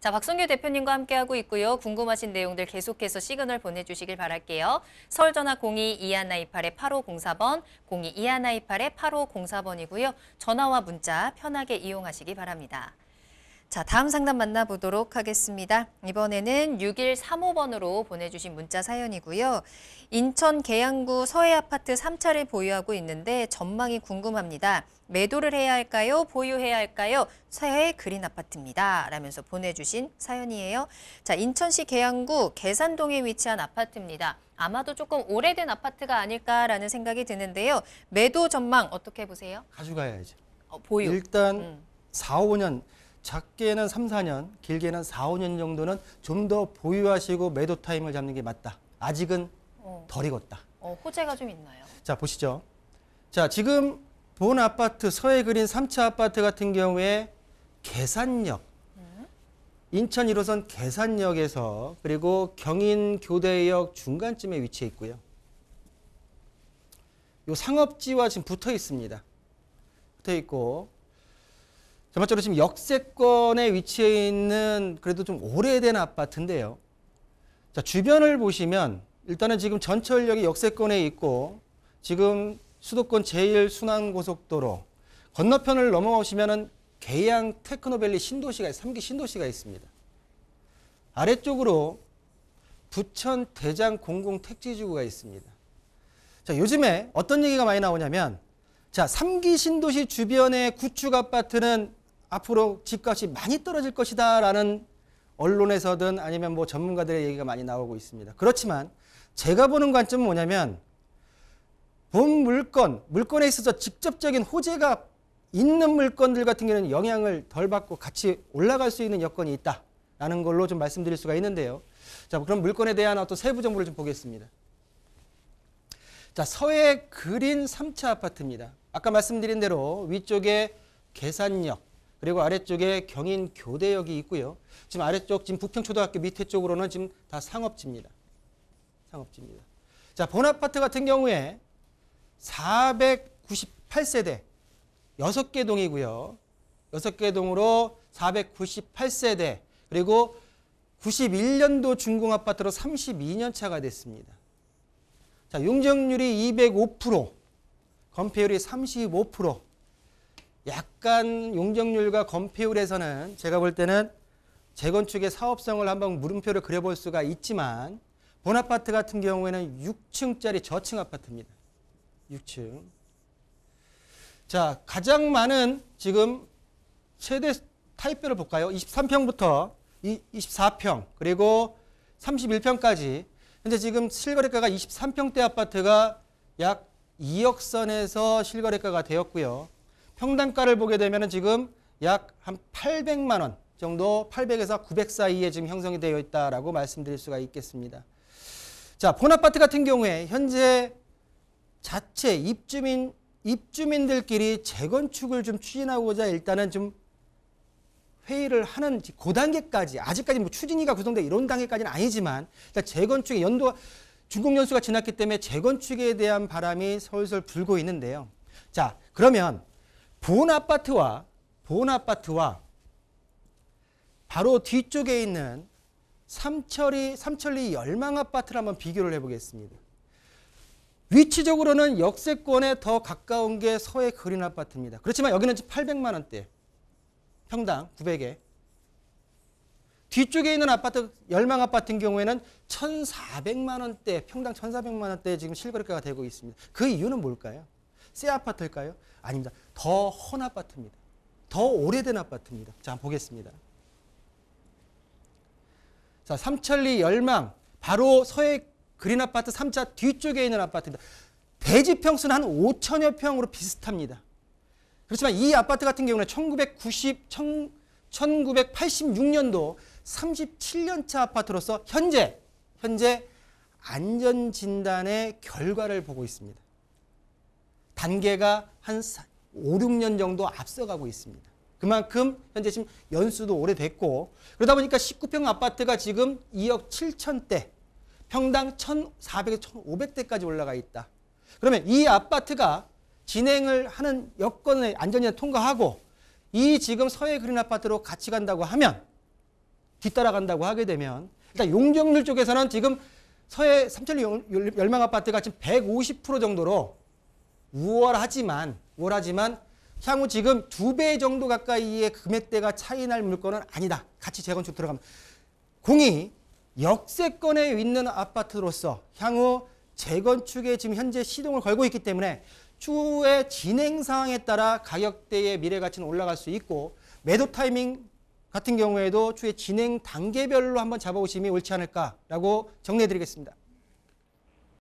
자, 박성규 대표님과 함께하고 있고요. 궁금하신 내용들 계속해서 시그널 보내주시길 바랄게요. 서울전화 02-2128-8504번, 02-2128-8504번이고요. 전화와 문자 편하게 이용하시기 바랍니다. 자, 다음 상담 만나보도록 하겠습니다. 이번에는 6135번으로 보내주신 문자 사연이고요. 인천 계양구 서해아파트 3차를 보유하고 있는데 전망이 궁금합니다. 매도를 해야 할까요? 보유해야 할까요? 서해 그린 아파트입니다. 라면서 보내주신 사연이에요. 자, 인천시 계양구 계산동에 위치한 아파트입니다. 아마도 조금 오래된 아파트가 아닐까라는 생각이 드는데요. 매도 전망 어떻게 보세요? 가져가야죠. 어, 보유. 일단 음. 4, 5년 작게는 3, 4년, 길게는 4, 5년 정도는 좀 더 보유하시고 매도 타임을 잡는 게 맞다. 아직은 어. 덜 익었다. 어, 호재가 좀 있나요? 자, 보시죠. 자, 지금 본 아파트, 서해 그린 3차 아파트 같은 경우에 계산역, 네. 인천 1호선 계산역에서 그리고 경인 교대역 중간쯤에 위치해 있고요. 요 상업지와 지금 붙어 있습니다. 붙어 있고 전반적으로 지금 역세권에 위치해 있는 그래도 좀 오래된 아파트인데요. 자, 주변을 보시면 일단은 지금 전철역이 역세권에 있고 지금 수도권 제1순환고속도로 건너편을 넘어오시면은 계양 테크노밸리 신도시가 3기 신도시가 있습니다. 아래쪽으로 부천 대장 공공 택지지구가 있습니다. 자, 요즘에 어떤 얘기가 많이 나오냐면 자, 3기 신도시 주변의 구축 아파트는 앞으로 집값이 많이 떨어질 것이다라는 언론에서든 아니면 뭐 전문가들의 얘기가 많이 나오고 있습니다. 그렇지만 제가 보는 관점은 뭐냐면 본 물건, 물건에 있어서 직접적인 호재가 있는 물건들 같은 경우는 영향을 덜 받고 같이 올라갈 수 있는 여건이 있다라는 걸로 좀 말씀드릴 수가 있는데요. 자, 그럼 물건에 대한 어떤 세부 정보를 좀 보겠습니다. 자, 서해 그린 3차 아파트입니다. 아까 말씀드린 대로 위쪽에 계산역 그리고 아래쪽에 경인 교대역이 있고요. 지금 아래쪽 지금 부평초등학교 밑에 쪽으로는 지금 다 상업지입니다. 상업지입니다. 자, 본 아파트 같은 경우에 498세대 6개 동이고요. 6개 동으로 498세대 그리고 91년도 준공 아파트로 32년 차가 됐습니다. 자, 용적률이 205%, 건폐율이 35%. 약간 용적률과 건폐율에서는 제가 볼 때는 재건축의 사업성을 한번 물음표를 그려볼 수가 있지만 본아파트 같은 경우에는 6층짜리 저층 아파트입니다. 6층. 자, 가장 많은 지금 최대 타입별을 볼까요? 23평부터 24평, 그리고 31평까지. 현재 지금 실거래가가 23평대 아파트가 약 2억 선에서 실거래가가 되었고요. 평당가를 보게 되면 지금 약 한 800만 원 정도 800에서 900 사이에 지금 형성이 되어 있다라고 말씀드릴 수가 있겠습니다. 자, 본 아파트 같은 경우에 현재 자체 입주민 입주민들끼리 재건축을 좀 추진하고자 일단은 좀 회의를 하는 고 단계까지 아직까지 뭐 추진위가 구성돼 이런 단계까지는 아니지만 일단 재건축의 연도가 준공 연수가 지났기 때문에 재건축에 대한 바람이 솔솔 불고 있는데요. 자 그러면 보 아파트와 보 아파트와 바로 뒤쪽에 있는 삼철이 삼천리 열망 아파트를 한번 비교를 해보겠습니다. 위치적으로는 역세권에 더 가까운 게 서해 그린 아파트입니다. 그렇지만 여기는 800만 원대 평당 900에 뒤쪽에 있는 아파트 열망 아파트 같 경우에는 1,400만 원대 평당 1,400만 원대 지금 실거래가가 되고 있습니다. 그 이유는 뭘까요? 새 아파트일까요? 아닙니다. 더 헌 아파트입니다. 더 오래된 아파트입니다. 자, 보겠습니다. 자, 삼천리 열망 바로 서해 그린 아파트 3차 뒤쪽에 있는 아파트입니다. 대지 평수는 한 5천여 평으로 비슷합니다. 그렇지만 이 아파트 같은 경우는 1990, 1986년도 37년차 아파트로서 현재 현재 안전 진단의 결과를 보고 있습니다. 단계가 한 5, 6년 정도 앞서가고 있습니다. 그만큼 현재 지금 연수도 오래됐고 그러다 보니까 19평 아파트가 지금 2억 7천대 평당 1,400에서 1,500대까지 올라가 있다. 그러면 이 아파트가 진행을 하는 여건의 안전이나 통과하고 이 지금 서해 그린 아파트로 같이 간다고 하면 뒤따라간다고 하게 되면 일단 용적률 쪽에서는 지금 서해 삼천리 열망 아파트가 지금 150% 정도로 우월하지만 우월하지만 향후 지금 두 배 정도 가까이의 금액대가 차이 날 물건은 아니다. 같이 재건축 들어가면 공이 역세권에 있는 아파트로서 향후 재건축에 지금 현재 시동을 걸고 있기 때문에 추후의 진행 상황에 따라 가격대의 미래 가치는 올라갈 수 있고 매도 타이밍 같은 경우에도 추후의 진행 단계별로 한번 잡아보시면 옳지 않을까라고 정리해드리겠습니다.